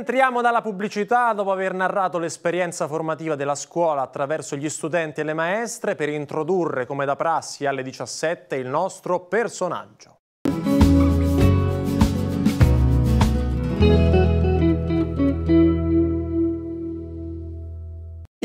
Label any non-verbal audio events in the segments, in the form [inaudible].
Rientriamo dalla pubblicità dopo aver narrato l'esperienza formativa della scuola attraverso gli studenti e le maestre per introdurre, come da prassi, alle 17 il nostro personaggio.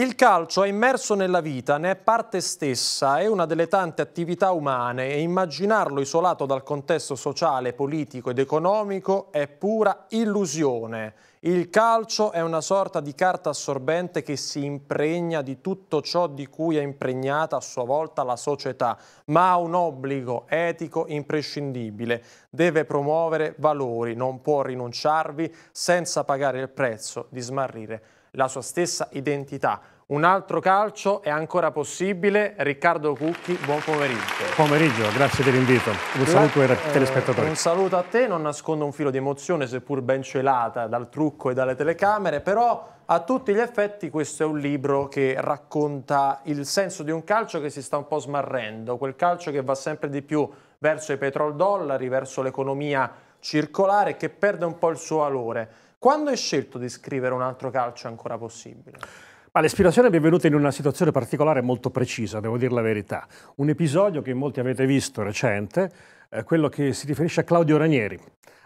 Il calcio è immerso nella vita, ne è parte stessa, è una delle tante attività umane e immaginarlo isolato dal contesto sociale, politico ed economico è pura illusione. Il calcio è una sorta di carta assorbente che si impregna di tutto ciò di cui è impregnata a sua volta la società, ma ha un obbligo etico imprescindibile. Deve promuovere valori, non può rinunciarvi senza pagare il prezzo di smarrire la sua stessa identità. Un altro calcio è ancora possibile. Riccardo Cucchi, buon pomeriggio. Pomeriggio, grazie dell'invito. Un saluto ai eh, telespettatori. Eh, un saluto a te, non nascondo un filo di emozione, seppur ben celata dal trucco e dalle telecamere, però a tutti gli effetti questo è un libro che racconta il senso di un calcio che si sta un po' smarrendo, quel calcio che va sempre di più verso i petrodollari, verso l'economia circolare che perde un po' il suo valore. Quando hai scelto di scrivere un altro calcio ancora possibile? Ah, l'ispirazione mi è venuta in una situazione particolare molto precisa, devo dire la verità. Un episodio che molti avete visto recente, eh, quello che si riferisce a Claudio Ranieri,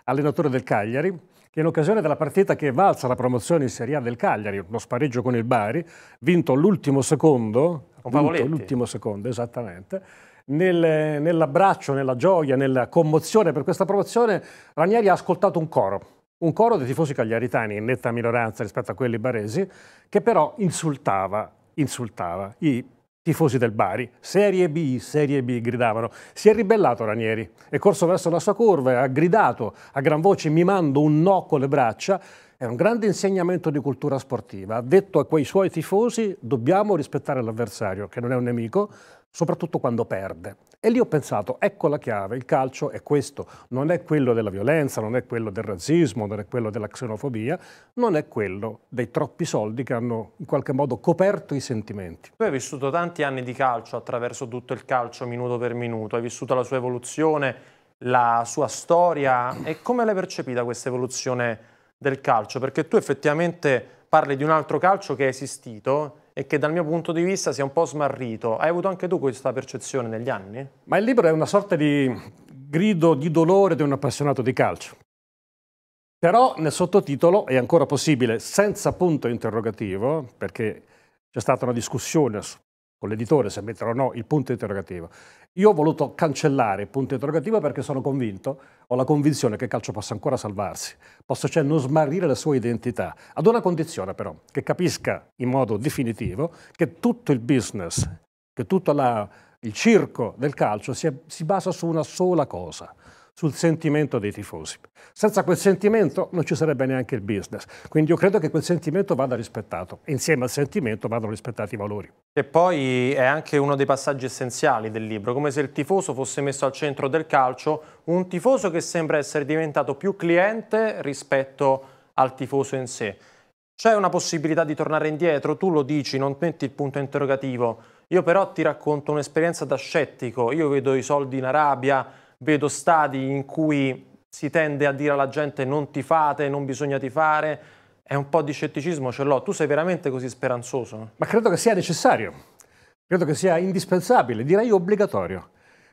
allenatore del Cagliari, che in occasione della partita che valsa la promozione in Serie A del Cagliari, uno spareggio con il Bari, vinto l'ultimo secondo, vinto l'ultimo secondo, esattamente, nel, nell'abbraccio, nella gioia, nella commozione per questa promozione, Ranieri ha ascoltato un coro un coro dei tifosi cagliaritani in netta minoranza rispetto a quelli baresi, che però insultava, insultava i tifosi del Bari. Serie B, Serie B, gridavano. Si è ribellato Ranieri, è corso verso la sua curva, ha gridato a gran voce, mimando un no con le braccia, è un grande insegnamento di cultura sportiva. Ha detto a quei suoi tifosi dobbiamo rispettare l'avversario, che non è un nemico, soprattutto quando perde. E lì ho pensato, ecco la chiave, il calcio è questo, non è quello della violenza, non è quello del razzismo, non è quello della xenofobia, non è quello dei troppi soldi che hanno in qualche modo coperto i sentimenti. Tu hai vissuto tanti anni di calcio attraverso tutto il calcio minuto per minuto, hai vissuto la sua evoluzione, la sua storia e come l'hai percepita questa evoluzione? del calcio, perché tu effettivamente parli di un altro calcio che è esistito e che dal mio punto di vista si è un po' smarrito. Hai avuto anche tu questa percezione negli anni? Ma il libro è una sorta di grido di dolore di un appassionato di calcio. Però nel sottotitolo è ancora possibile, senza punto interrogativo, perché c'è stata una discussione con l'editore se metterò o no il punto interrogativo. Io ho voluto cancellare il punto interrogativo perché sono convinto, ho la convinzione che il calcio possa ancora salvarsi, possa cioè non smarrire la sua identità, ad una condizione però, che capisca in modo definitivo che tutto il business, che tutto la, il circo del calcio si, è, si basa su una sola cosa, sul sentimento dei tifosi. Senza quel sentimento non ci sarebbe neanche il business. Quindi io credo che quel sentimento vada rispettato. Insieme al sentimento vanno rispettati i valori. E poi è anche uno dei passaggi essenziali del libro, come se il tifoso fosse messo al centro del calcio, un tifoso che sembra essere diventato più cliente rispetto al tifoso in sé. C'è una possibilità di tornare indietro, tu lo dici, non metti il punto interrogativo. Io però ti racconto un'esperienza da scettico, io vedo i soldi in Arabia, vedo stadi in cui si tende a dire alla gente non ti fate, non bisogna ti fare, è un po' di scetticismo ce l'ho. Tu sei veramente così speranzoso? Ma credo che sia necessario, credo che sia indispensabile, direi obbligatorio.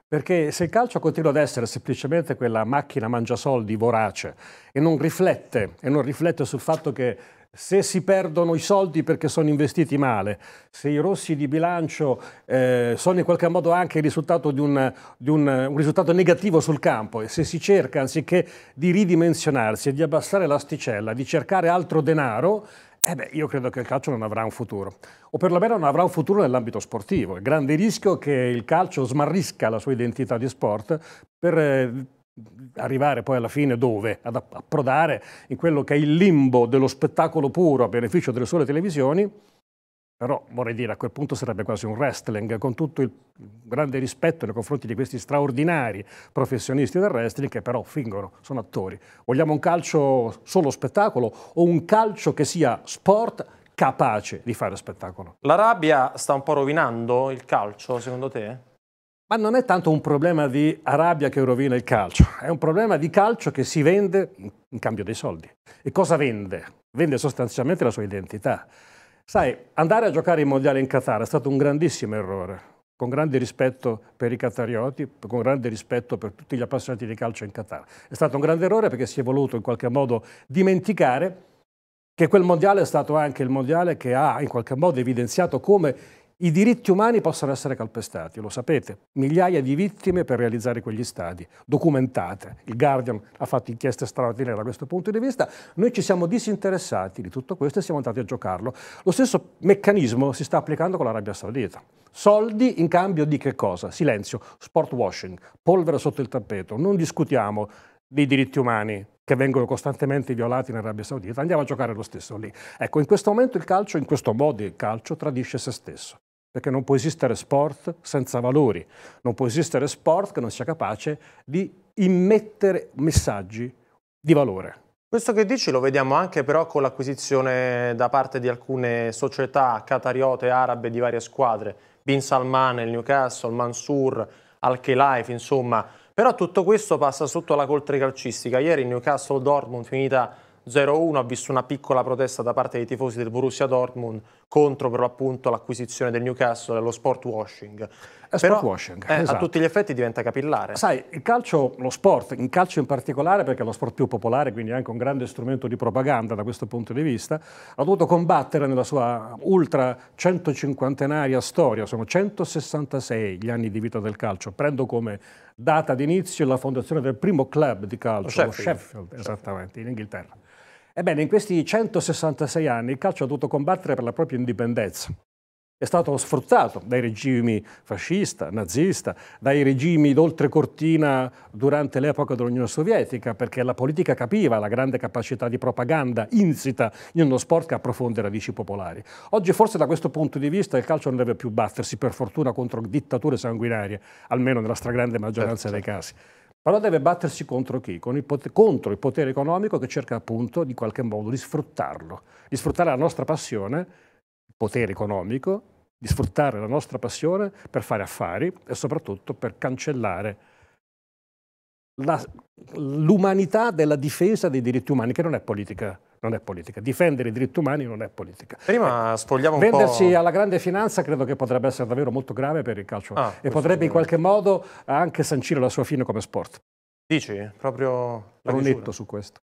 Perché se il calcio continua ad essere semplicemente quella macchina mangiasoldi vorace e non riflette, e non riflette sul fatto che se si perdono i soldi perché sono investiti male, se i rossi di bilancio eh, sono in qualche modo anche il risultato di, un, di un, un, risultato negativo sul campo e se si cerca anziché di ridimensionarsi e di abbassare l'asticella, di cercare altro denaro, eh beh, io credo che il calcio non avrà un futuro, o perlomeno non avrà un futuro nell'ambito sportivo. Il grande rischio è che il calcio smarrisca la sua identità di sport per eh, arrivare poi alla fine dove? Ad approdare in quello che è il limbo dello spettacolo puro a beneficio delle sole televisioni, però vorrei dire a quel punto sarebbe quasi un wrestling, con tutto il grande rispetto nei confronti di questi straordinari professionisti del wrestling che però fingono, sono attori. Vogliamo un calcio solo spettacolo o un calcio che sia sport capace di fare spettacolo? La rabbia sta un po' rovinando il calcio, secondo te? Ma non è tanto un problema di Arabia che rovina il calcio, è un problema di calcio che si vende in cambio dei soldi. E cosa vende? Vende sostanzialmente la sua identità. Sai, andare a giocare il mondiale in Qatar è stato un grandissimo errore, con grande rispetto per i qatarioti, con grande rispetto per tutti gli appassionati di calcio in Qatar. È stato un grande errore perché si è voluto in qualche modo dimenticare che quel mondiale è stato anche il mondiale che ha in qualche modo evidenziato come i diritti umani possono essere calpestati, lo sapete. Migliaia di vittime per realizzare quegli stadi, documentate. Il Guardian ha fatto inchieste straordinarie da questo punto di vista. Noi ci siamo disinteressati di tutto questo e siamo andati a giocarlo. Lo stesso meccanismo si sta applicando con l'Arabia Saudita. Soldi in cambio di che cosa? Silenzio, sport washing, polvere sotto il tappeto. Non discutiamo dei diritti umani che vengono costantemente violati in Arabia Saudita, andiamo a giocare lo stesso lì. Ecco, in questo momento il calcio, in questo modo il calcio, tradisce se stesso perché non può esistere sport senza valori, non può esistere sport che non sia capace di immettere messaggi di valore. Questo che dici lo vediamo anche però con l'acquisizione da parte di alcune società catariote arabe di varie squadre, Bin Salman, il Newcastle, Mansur, Al-Khelaif, insomma. Però tutto questo passa sotto la coltre calcistica. Ieri il Newcastle Dortmund finita 0-1 ha visto una piccola protesta da parte dei tifosi del Borussia Dortmund contro per l'appunto l'acquisizione del Newcastle, lo sport washing. Sport Però, washing, eh, esatto. A tutti gli effetti diventa capillare. Sai, il calcio, lo sport, in calcio in particolare, perché è lo sport più popolare, quindi anche un grande strumento di propaganda da questo punto di vista, ha dovuto combattere nella sua ultra 150enaria storia, sono 166 gli anni di vita del calcio. Prendo come data d'inizio la fondazione del primo club di calcio, lo Sheffield, lo Sheffield esattamente, in Inghilterra. Ebbene, in questi 166 anni il calcio ha dovuto combattere per la propria indipendenza. È stato sfruttato dai regimi fascista, nazista, dai regimi d'oltre cortina durante l'epoca dell'Unione Sovietica, perché la politica capiva la grande capacità di propaganda insita in uno sport che ha profonde radici popolari. Oggi forse da questo punto di vista il calcio non deve più battersi per fortuna contro dittature sanguinarie, almeno nella stragrande maggioranza certo. dei certo. casi. Però deve battersi contro chi? Il potere, contro il potere economico che cerca appunto di qualche modo di sfruttarlo, di sfruttare la nostra passione, il potere economico, di sfruttare la nostra passione per fare affari e soprattutto per cancellare l'umanità della difesa dei diritti umani, che non è politica non è politica. Difendere i diritti umani non è politica. Prima eh, spogliamo un Venderci po'... alla grande finanza credo che potrebbe essere davvero molto grave per il calcio ah, e potrebbe in qualche modo anche sancire la sua fine come sport. Dici? Proprio... Ero netto su questo.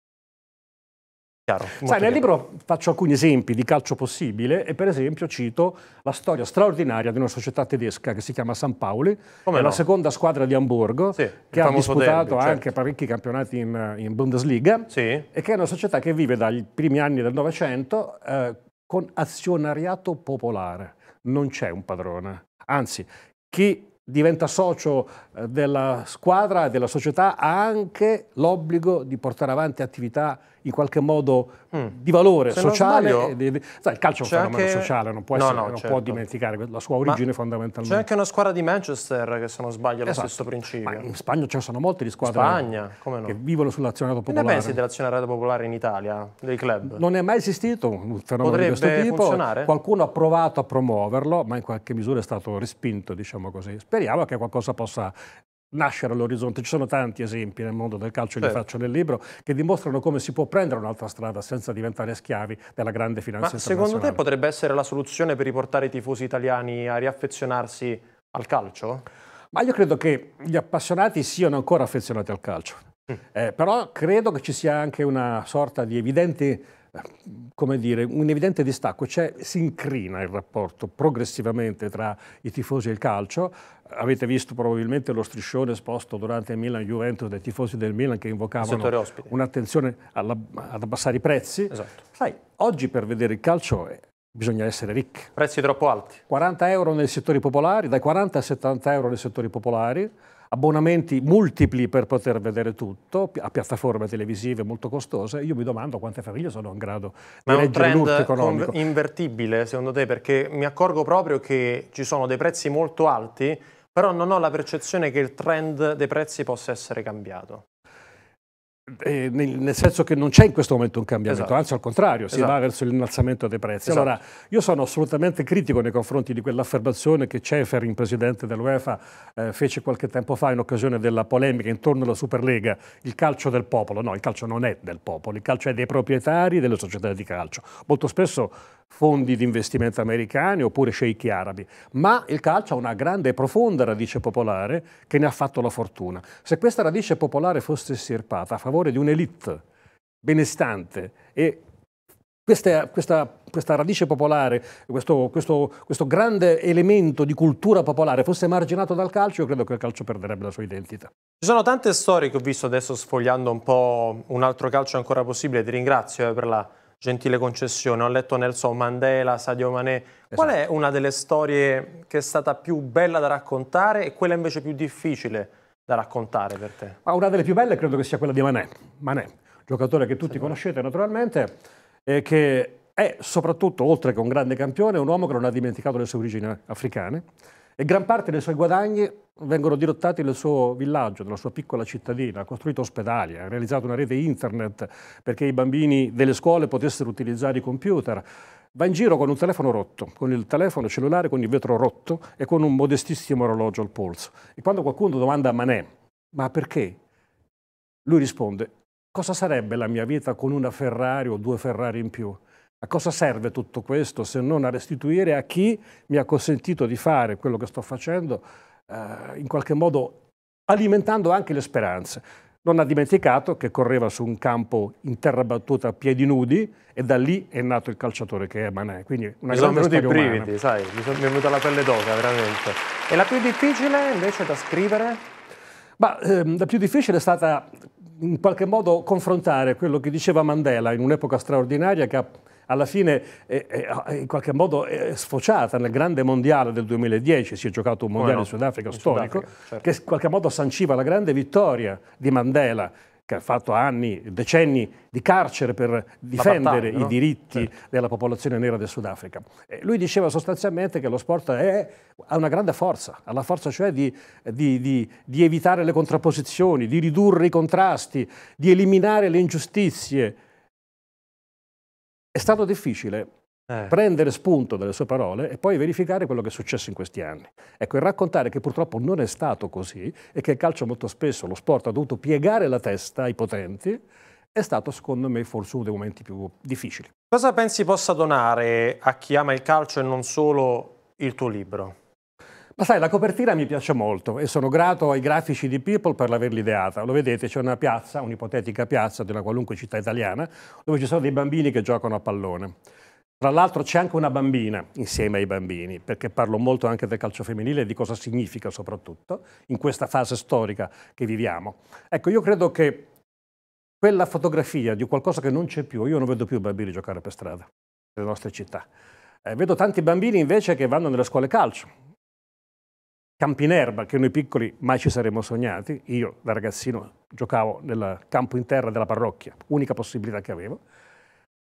Chiaro, Sai, chiaro. nel libro faccio alcuni esempi di calcio possibile e per esempio cito la storia straordinaria di una società tedesca che si chiama San Paoli, Come è no? la seconda squadra di Amburgo sì, che ha disputato derby, anche certo. parecchi campionati in, in Bundesliga sì. e che è una società che vive dai primi anni del Novecento eh, con azionariato popolare. Non c'è un padrone. Anzi, chi diventa socio eh, della squadra e della società ha anche l'obbligo di portare avanti attività in qualche modo mm. di valore Se sociale. Sbaglio, di, di, sai, il calcio è un fenomeno anche... sociale, non può, essere, no, non certo. può dimenticare la sua origine Ma fondamentalmente. C'è anche una squadra di Manchester che, se non sbaglio, ha esatto. lo stesso principio. Ma in Spagna ci sono molte di squadre Spagna, no? che vivono sull'azionario popolare. Che ne pensi dell'azionario popolare in Italia, dei club? Non è mai esistito un fenomeno Potrebbe di questo tipo. Funzionare? Qualcuno ha provato a promuoverlo, ma in qualche misura è stato respinto, diciamo così. Speriamo che qualcosa possa nascere all'orizzonte. Ci sono tanti esempi nel mondo del calcio, certo. li faccio nel libro, che dimostrano come si può prendere un'altra strada senza diventare schiavi della grande finanza Ma Secondo te potrebbe essere la soluzione per riportare i tifosi italiani a riaffezionarsi al calcio? Ma io credo che gli appassionati siano ancora affezionati al calcio. Mm. Eh, però credo che ci sia anche una sorta di evidente come dire, un evidente distacco, cioè, si incrina il rapporto progressivamente tra i tifosi e il calcio. Avete visto probabilmente lo striscione esposto durante il Milan-Juventus dai tifosi del Milan che invocavano un'attenzione alla, ad abbassare i prezzi. Esatto. Sai, oggi per vedere il calcio è, eh, bisogna essere ricchi. Prezzi troppo alti. 40 euro nei settori popolari, dai 40 ai 70 euro nei settori popolari abbonamenti multipli per poter vedere tutto, a piattaforme televisive molto costose, io mi domando quante famiglie sono in grado Ma di leggere l'urto economico. invertibile secondo te? Perché mi accorgo proprio che ci sono dei prezzi molto alti, però non ho la percezione che il trend dei prezzi possa essere cambiato eh, nel, nel, senso che non c'è in questo momento un cambiamento, esatto. anzi al contrario, si esatto. va verso l'innalzamento dei prezzi. Esatto. Allora, io sono assolutamente critico nei confronti di quell'affermazione che Ceferin, presidente dell'UEFA, eh, fece qualche tempo fa in occasione della polemica intorno alla Superlega, il calcio del popolo. No, il calcio non è del popolo, il calcio è dei proprietari delle società di calcio. Molto spesso fondi di investimento americani oppure sceicchi arabi, ma il calcio ha una grande e profonda radice popolare che ne ha fatto la fortuna. Se questa radice popolare fosse estirpata a favore di un'elite benestante e questa, questa, questa, radice popolare, questo, questo, questo, grande elemento di cultura popolare fosse emarginato dal calcio, io credo che il calcio perderebbe la sua identità. Ci sono tante storie che ho visto adesso sfogliando un po' un altro calcio ancora possibile, ti ringrazio eh, per la gentile concessione, ho letto Nelson Mandela, Sadio Mané. Esatto. Qual è una delle storie che è stata più bella da raccontare e quella invece più difficile da raccontare per te? Ma una delle più belle credo che sia quella di Mané, Mané giocatore che tutti sì, conoscete naturalmente, e che è soprattutto, oltre che un grande campione, un uomo che non ha dimenticato le sue origini eh, africane, e gran parte dei suoi guadagni vengono dirottati nel suo villaggio, nella sua piccola cittadina. Ha costruito ospedali, ha realizzato una rete internet perché i bambini delle scuole potessero utilizzare i computer. Va in giro con un telefono rotto, con il telefono cellulare, con il vetro rotto e con un modestissimo orologio al polso. E quando qualcuno domanda a Manè, ma perché? Lui risponde, cosa sarebbe la mia vita con una Ferrari o due Ferrari in più? A cosa serve tutto questo se non a restituire a chi mi ha consentito di fare quello che sto facendo, eh, in qualche modo alimentando anche le speranze? Non ha dimenticato che correva su un campo in terra battuta a piedi nudi e da lì è nato il calciatore che è Manè. Quindi una mi sono venuti i brividi, sai, mi, sono, mi è venuta la pelle d'oca veramente. E la più difficile invece da scrivere? Ma, ehm, la più difficile è stata in qualche modo confrontare quello che diceva Mandela in un'epoca straordinaria che ha alla fine eh, eh, in qualche modo è sfociata nel grande mondiale del 2010, si è giocato un mondiale no, in Sudafrica in storico, Sudafrica, certo. che in qualche modo sanciva la grande vittoria di Mandela che ha fatto anni, decenni di carcere per difendere i no? diritti certo. della popolazione nera del Sudafrica. lui diceva sostanzialmente che lo sport è, ha una grande forza, ha la forza cioè di, di, di, di evitare le contrapposizioni, di ridurre i contrasti, di eliminare le ingiustizie, è stato difficile eh. prendere spunto dalle sue parole e poi verificare quello che è successo in questi anni. Ecco, e raccontare che purtroppo non è stato così e che il calcio molto spesso, lo sport ha dovuto piegare la testa ai potenti, è stato secondo me forse uno dei momenti più difficili. Cosa pensi possa donare a chi ama il calcio e non solo il tuo libro? Ma sai, la copertina mi piace molto e sono grato ai grafici di People per l'averla ideata. Lo vedete, c'è una piazza, un'ipotetica piazza di una qualunque città italiana, dove ci sono dei bambini che giocano a pallone. Tra l'altro c'è anche una bambina insieme ai bambini, perché parlo molto anche del calcio femminile e di cosa significa soprattutto in questa fase storica che viviamo. Ecco, io credo che quella fotografia di qualcosa che non c'è più, io non vedo più bambini giocare per strada nelle nostre città. Eh, vedo tanti bambini invece che vanno nelle scuole calcio, campi in erba che noi piccoli mai ci saremmo sognati, io da ragazzino giocavo nel campo in terra della parrocchia, unica possibilità che avevo.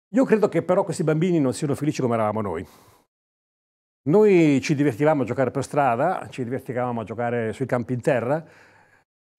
Io credo che però questi bambini non siano felici come eravamo noi. Noi ci divertivamo a giocare per strada, ci divertivamo a giocare sui campi in terra,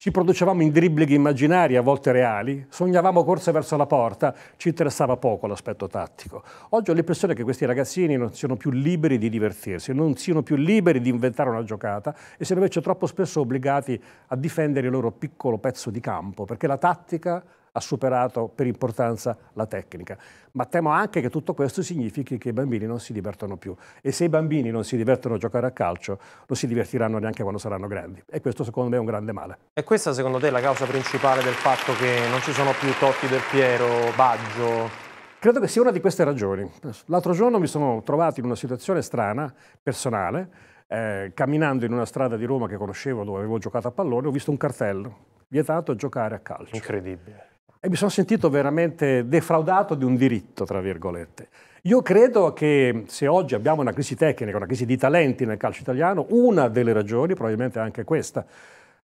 ci producevamo in dribbling immaginari, a volte reali, sognavamo corse verso la porta, ci interessava poco l'aspetto tattico. Oggi ho l'impressione che questi ragazzini non siano più liberi di divertirsi, non siano più liberi di inventare una giocata e siano invece troppo spesso obbligati a difendere il loro piccolo pezzo di campo, perché la tattica ha superato per importanza la tecnica. Ma temo anche che tutto questo significhi che i bambini non si divertono più. E se i bambini non si divertono a giocare a calcio, non si divertiranno neanche quando saranno grandi. E questo secondo me è un grande male. E questa secondo te è la causa principale del fatto che non ci sono più Totti del Piero, Baggio, Credo che sia una di queste ragioni. L'altro giorno mi sono trovato in una situazione strana, personale, eh, camminando in una strada di Roma che conoscevo dove avevo giocato a pallone, ho visto un cartello, vietato a giocare a calcio. Incredibile e mi sono sentito veramente defraudato di un diritto, tra virgolette. Io credo che se oggi abbiamo una crisi tecnica, una crisi di talenti nel calcio italiano, una delle ragioni probabilmente è anche questa.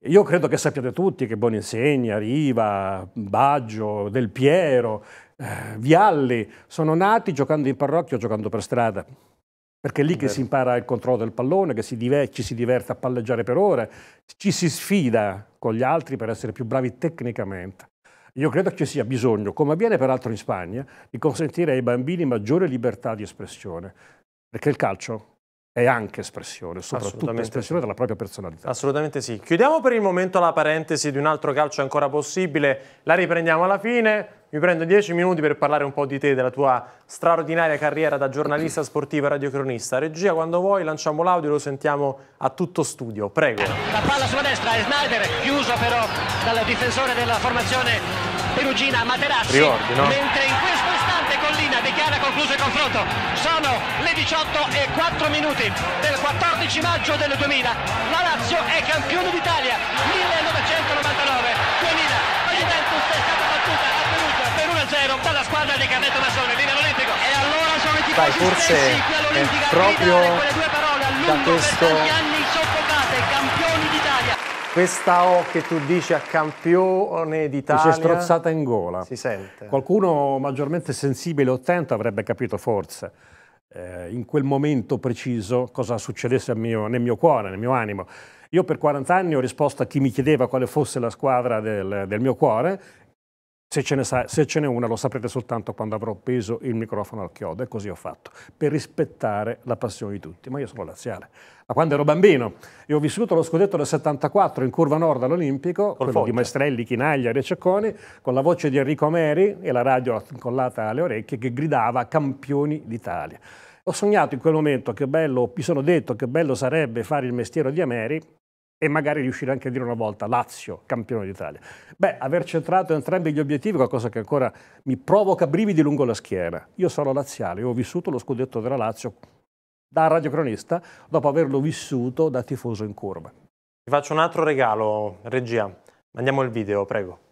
Io credo che sappiate tutti che Boninsegna, Riva, Baggio, Del Piero, eh, Vialli sono nati giocando in parrocchio o giocando per strada. Perché è lì che si impara il controllo del pallone, che si ci si diverte a palleggiare per ore, ci si sfida con gli altri per essere più bravi tecnicamente. Io credo che ci sia bisogno, come avviene peraltro in Spagna, di consentire ai bambini maggiore libertà di espressione, perché il calcio è anche espressione, soprattutto espressione sì. della propria personalità. Assolutamente sì. Chiudiamo per il momento la parentesi di un altro calcio ancora possibile, la riprendiamo alla fine. Mi prendo dieci minuti per parlare un po' di te, della tua straordinaria carriera da giornalista sportivo e radiocronista. Regia, quando vuoi lanciamo l'audio e lo sentiamo a tutto studio. Prego. La palla sulla destra è Snyder, chiuso però dal difensore della formazione Perugina Materazzi. Ricordi, no? Mentre in questo istante Collina dichiara concluso il confronto. Sono le 18 e 4 minuti del 14 maggio del 2000. La Lazio è campione d'Italia 1999. 2000. la Juventus è stata battuta a Perugia per 1-0 dalla squadra di Carnetto Massone, Viva l'Olimpico. E allora sono i tifosi parole a lungo per proprio anni sotto questa O che tu dici a campione d'Italia... Si è strozzata in gola. Si sente. Qualcuno maggiormente sensibile o attento avrebbe capito forse eh, in quel momento preciso cosa succedesse mio, nel mio cuore, nel mio animo. Io per 40 anni ho risposto a chi mi chiedeva quale fosse la squadra del, del mio cuore se ce, n'è una lo saprete soltanto quando avrò peso il microfono al chiodo e così ho fatto, per rispettare la passione di tutti. Ma io sono laziale. Ma quando ero bambino e ho vissuto lo scudetto del 74 in curva nord all'Olimpico, quello Foggia. di Maestrelli, Chinaglia, e Cecconi, con la voce di Enrico Meri e la radio incollata alle orecchie che gridava campioni d'Italia. Ho sognato in quel momento che bello, mi sono detto che bello sarebbe fare il mestiere di Ameri e magari riuscire anche a dire una volta Lazio, campione d'Italia. Beh, aver centrato entrambi gli obiettivi è qualcosa che ancora mi provoca brividi lungo la schiena. Io sono laziale, ho vissuto lo scudetto della Lazio da radiocronista dopo averlo vissuto da tifoso in curva. Ti faccio un altro regalo, regia. Mandiamo il video, prego.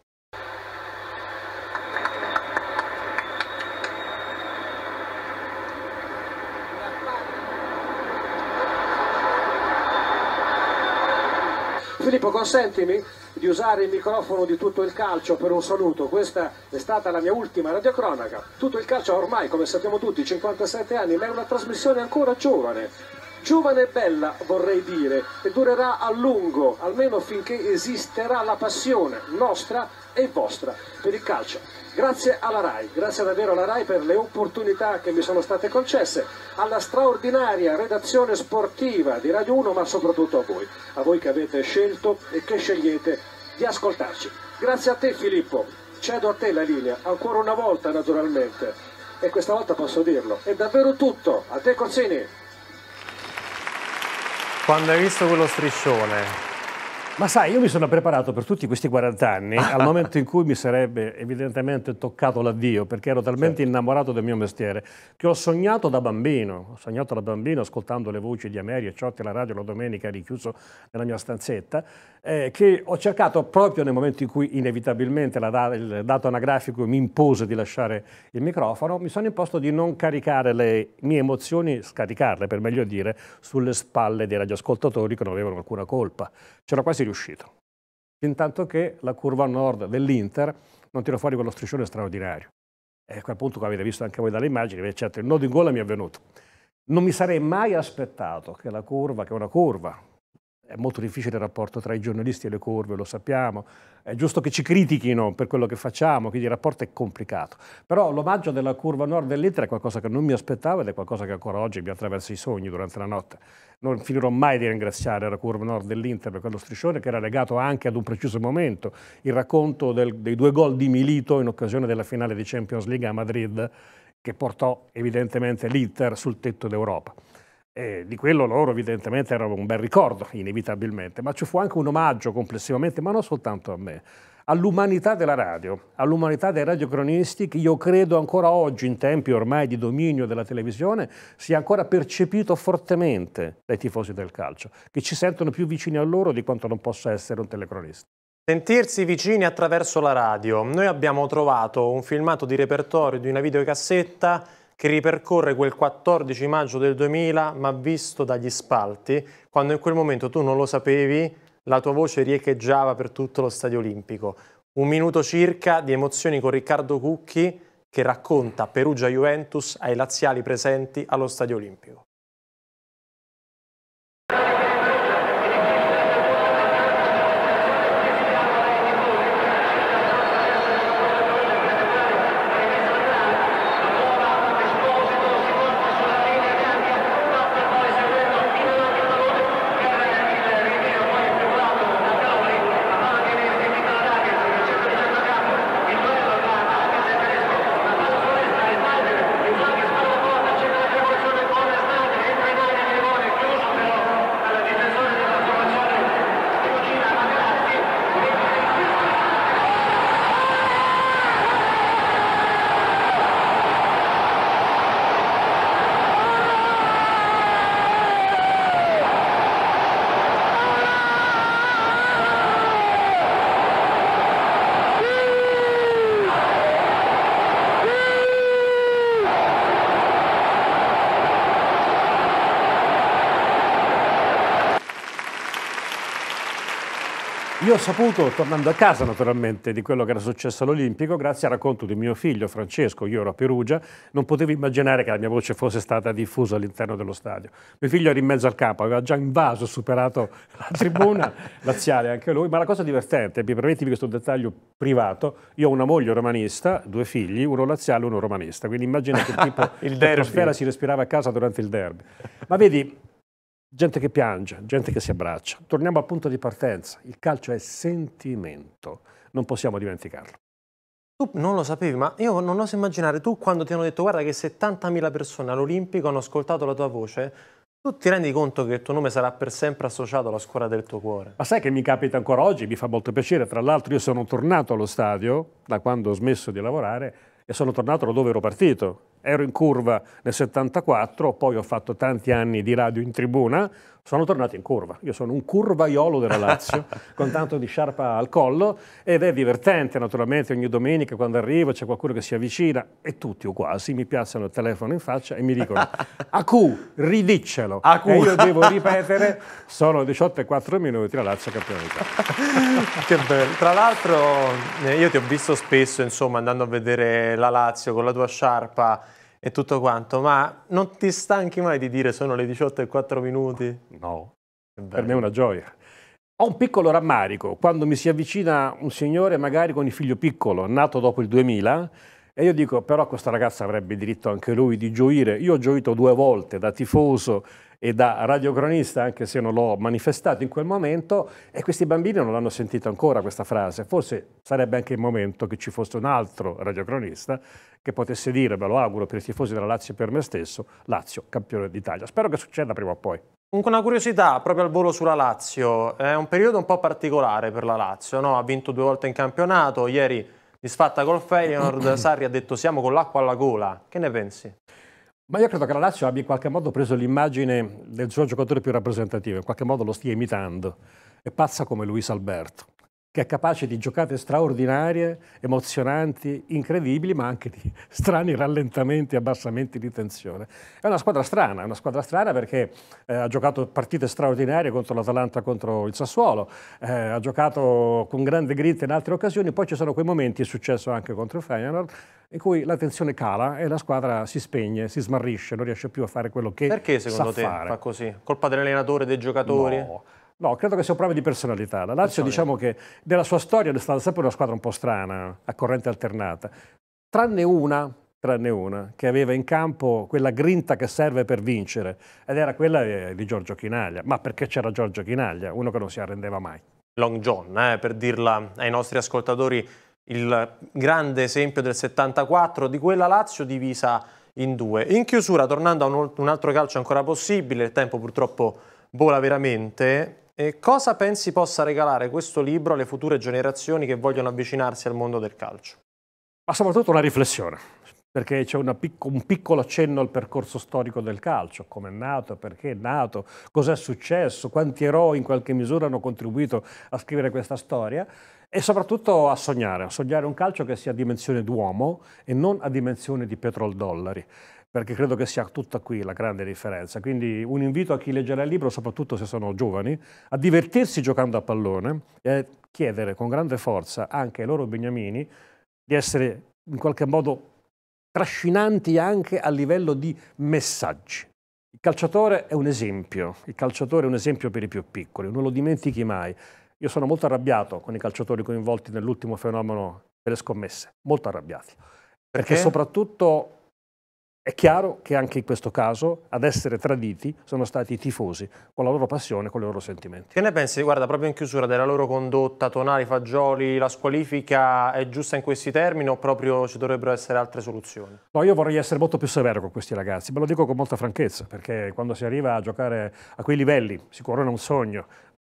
consentimi di usare il microfono di tutto il calcio per un saluto, questa è stata la mia ultima radiocronaca, tutto il calcio ormai come sappiamo tutti, 57 anni, ma è una trasmissione ancora giovane, Giovane e bella vorrei dire, e durerà a lungo, almeno finché esisterà la passione nostra e vostra per il calcio. Grazie alla RAI, grazie davvero alla RAI per le opportunità che mi sono state concesse, alla straordinaria redazione sportiva di Radio 1, ma soprattutto a voi, a voi che avete scelto e che scegliete di ascoltarci. Grazie a te Filippo, cedo a te la linea, ancora una volta naturalmente, e questa volta posso dirlo. È davvero tutto, a te Corsini. Quando hai visto quello striscione, ma sai, io mi sono preparato per tutti questi 40 anni, [laughs] al momento in cui mi sarebbe evidentemente toccato l'avvio, perché ero talmente certo. innamorato del mio mestiere, che ho sognato da bambino, ho sognato da bambino ascoltando le voci di Ameri e Ciotti alla radio la domenica richiuso nella mia stanzetta, eh, che ho cercato proprio nel momento in cui inevitabilmente da, il dato anagrafico mi impose di lasciare il microfono, mi sono imposto di non caricare le mie emozioni, scaricarle per meglio dire, sulle spalle dei radioascoltatori che non avevano alcuna colpa. C'era quasi è riuscito. Intanto che la curva nord dell'Inter non tira fuori quello striscione straordinario. E a quel punto, come avete visto anche voi dalle immagini, eccetera, il nodo in gola mi è venuto. Non mi sarei mai aspettato che la curva, che è una curva è molto difficile il rapporto tra i giornalisti e le curve, lo sappiamo. È giusto che ci critichino per quello che facciamo, quindi il rapporto è complicato. Però l'omaggio della curva nord dell'Itra è qualcosa che non mi aspettavo ed è qualcosa che ancora oggi mi attraversa i sogni durante la notte. Non finirò mai di ringraziare la curva nord dell'Inter per quello striscione che era legato anche ad un preciso momento, il racconto del, dei due gol di Milito in occasione della finale di Champions League a Madrid che portò evidentemente l'Inter sul tetto d'Europa. E di quello loro evidentemente era un bel ricordo, inevitabilmente, ma ci fu anche un omaggio complessivamente, ma non soltanto a me, all'umanità della radio, all'umanità dei radiocronisti che io credo ancora oggi, in tempi ormai di dominio della televisione, sia ancora percepito fortemente dai tifosi del calcio, che ci sentono più vicini a loro di quanto non possa essere un telecronista. Sentirsi vicini attraverso la radio. Noi abbiamo trovato un filmato di repertorio di una videocassetta che ripercorre quel 14 maggio del 2000 ma visto dagli spalti, quando in quel momento tu non lo sapevi, la tua voce riecheggiava per tutto lo Stadio Olimpico. Un minuto circa di emozioni con Riccardo Cucchi che racconta Perugia-Juventus ai laziali presenti allo Stadio Olimpico. Io ho saputo, tornando a casa naturalmente, di quello che era successo all'Olimpico, grazie al racconto di mio figlio Francesco, io ero a Perugia, non potevo immaginare che la mia voce fosse stata diffusa all'interno dello stadio. Mio figlio era in mezzo al campo, aveva già invaso, superato la tribuna [laughs] laziale anche lui, ma la cosa divertente, mi permettimi questo dettaglio privato, io ho una moglie romanista, due figli, uno laziale e uno romanista, quindi immagina [laughs] che tipo di atmosfera si respirava a casa durante il derby. Ma vedi, gente che piange, gente che si abbraccia. Torniamo al punto di partenza. Il calcio è sentimento, non possiamo dimenticarlo. Tu non lo sapevi, ma io non oso immaginare, tu quando ti hanno detto guarda che 70.000 persone all'Olimpico hanno ascoltato la tua voce, tu ti rendi conto che il tuo nome sarà per sempre associato alla scuola del tuo cuore? Ma sai che mi capita ancora oggi, mi fa molto piacere. Tra l'altro io sono tornato allo stadio da quando ho smesso di lavorare e sono tornato da dove ero partito ero in curva nel 74, poi ho fatto tanti anni di radio in tribuna, sono tornato in curva. Io sono un curvaiolo della Lazio, [laughs] con tanto di sciarpa al collo, ed è divertente naturalmente ogni domenica quando arrivo c'è qualcuno che si avvicina e tutti o quasi mi piazzano il telefono in faccia e mi dicono AQ, [laughs] ridiccelo! AQ. E io devo ripetere, sono 18 e 4 minuti la Lazio campione [laughs] che bello. Tra l'altro eh, io ti ho visto spesso, insomma, andando a vedere la Lazio con la tua sciarpa e tutto quanto, ma non ti stanchi mai di dire sono le 18 e 4 minuti? No, per me è una gioia. Ho un piccolo rammarico, quando mi si avvicina un signore magari con il figlio piccolo, nato dopo il 2000, e io dico, però questo ragazzo avrebbe diritto anche lui di gioire. Io ho gioito due volte da tifoso e da radiocronista, anche se non l'ho manifestato in quel momento, e questi bambini non l'hanno sentita ancora questa frase. Forse sarebbe anche il momento che ci fosse un altro radiocronista che potesse dire, ve lo auguro per i tifosi della Lazio e per me stesso, Lazio campione d'Italia. Spero che succeda prima o poi. Una curiosità proprio al volo sulla Lazio, è un periodo un po' particolare per la Lazio, no? ha vinto due volte in campionato, ieri disfatta col Feyenoord, [clears throat] Sarri ha detto siamo con l'acqua alla gola. Che ne pensi? Ma io credo che la Lazio abbia in qualche modo preso l'immagine del suo giocatore più rappresentativo, in qualche modo lo stia imitando. È pazza come Luis Alberto che è capace di giocate straordinarie, emozionanti, incredibili, ma anche di [laughs] strani rallentamenti e abbassamenti di tensione. È una squadra strana, è una squadra strana perché eh, ha giocato partite straordinarie contro l'Atalanta, contro il Sassuolo, eh, ha giocato con grande grinta in altre occasioni, poi ci sono quei momenti, è successo anche contro il Feyenoord, in cui la tensione cala e la squadra si spegne, si smarrisce, non riesce più a fare quello che Perché secondo te fare. fa così? Colpa dell'allenatore, dei giocatori? No. No, credo che sia un problema di personalità. La Lazio, diciamo che nella sua storia è stata sempre una squadra un po' strana, a corrente alternata, tranne una, tranne una, che aveva in campo quella grinta che serve per vincere, ed era quella eh, di Giorgio Chinaglia. Ma perché c'era Giorgio Chinaglia? Uno che non si arrendeva mai. Long John, eh, per dirla ai nostri ascoltatori, il grande esempio del 74 di quella Lazio divisa in due. In chiusura, tornando a un altro calcio ancora possibile, il tempo purtroppo vola veramente, e cosa pensi possa regalare questo libro alle future generazioni che vogliono avvicinarsi al mondo del calcio? Ma soprattutto una riflessione, perché c'è pic un piccolo accenno al percorso storico del calcio, come è nato, perché è nato, cos'è successo, quanti eroi in qualche misura hanno contribuito a scrivere questa storia e soprattutto a sognare, a sognare un calcio che sia a dimensione d'uomo e non a dimensione di petroldollari perché credo che sia tutta qui la grande differenza. Quindi un invito a chi leggerà il libro, soprattutto se sono giovani, a divertirsi giocando a pallone e a chiedere con grande forza anche ai loro beniamini di essere in qualche modo trascinanti anche a livello di messaggi. Il calciatore è un esempio, il calciatore è un esempio per i più piccoli, non lo dimentichi mai. Io sono molto arrabbiato con i calciatori coinvolti nell'ultimo fenomeno delle scommesse, molto arrabbiati. Perché, perché soprattutto è chiaro che anche in questo caso ad essere traditi sono stati i tifosi, con la loro passione, con i loro sentimenti. Che ne pensi, Guarda, proprio in chiusura della loro condotta, Tonali, Fagioli, la squalifica è giusta in questi termini o proprio ci dovrebbero essere altre soluzioni? No, io vorrei essere molto più severo con questi ragazzi, ve lo dico con molta franchezza, perché quando si arriva a giocare a quei livelli si corona un sogno,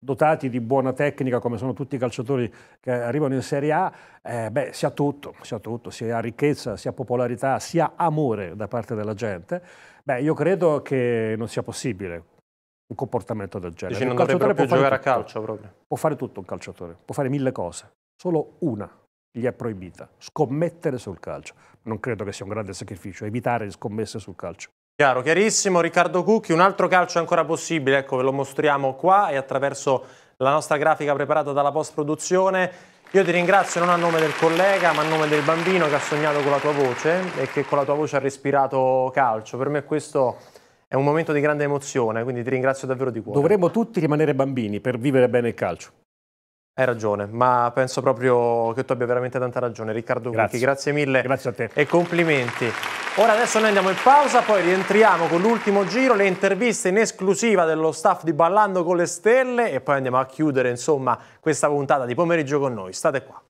dotati di buona tecnica come sono tutti i calciatori che arrivano in Serie A, eh, beh, sia tutto, sia tutto, sia ricchezza, sia popolarità, sia amore da parte della gente, beh, io credo che non sia possibile un comportamento del genere. Dici, non dovrebbero può giocare a calcio proprio? Può fare tutto un calciatore, può fare mille cose, solo una gli è proibita, scommettere sul calcio. Non credo che sia un grande sacrificio, evitare scommesse sul calcio. Chiaro, chiarissimo. Riccardo Cucchi, un altro calcio ancora possibile, ecco ve lo mostriamo qua e attraverso la nostra grafica preparata dalla post-produzione. Io ti ringrazio non a nome del collega, ma a nome del bambino che ha sognato con la tua voce e che con la tua voce ha respirato calcio. Per me questo è un momento di grande emozione, quindi ti ringrazio davvero di cuore. Dovremmo tutti rimanere bambini per vivere bene il calcio. Hai ragione, ma penso proprio che tu abbia veramente tanta ragione, Riccardo Grazie. Grazie mille. Grazie a te. E complimenti. Ora adesso noi andiamo in pausa, poi rientriamo con l'ultimo giro, le interviste in esclusiva dello staff di Ballando con le Stelle e poi andiamo a chiudere, insomma, questa puntata di pomeriggio con noi. State qua.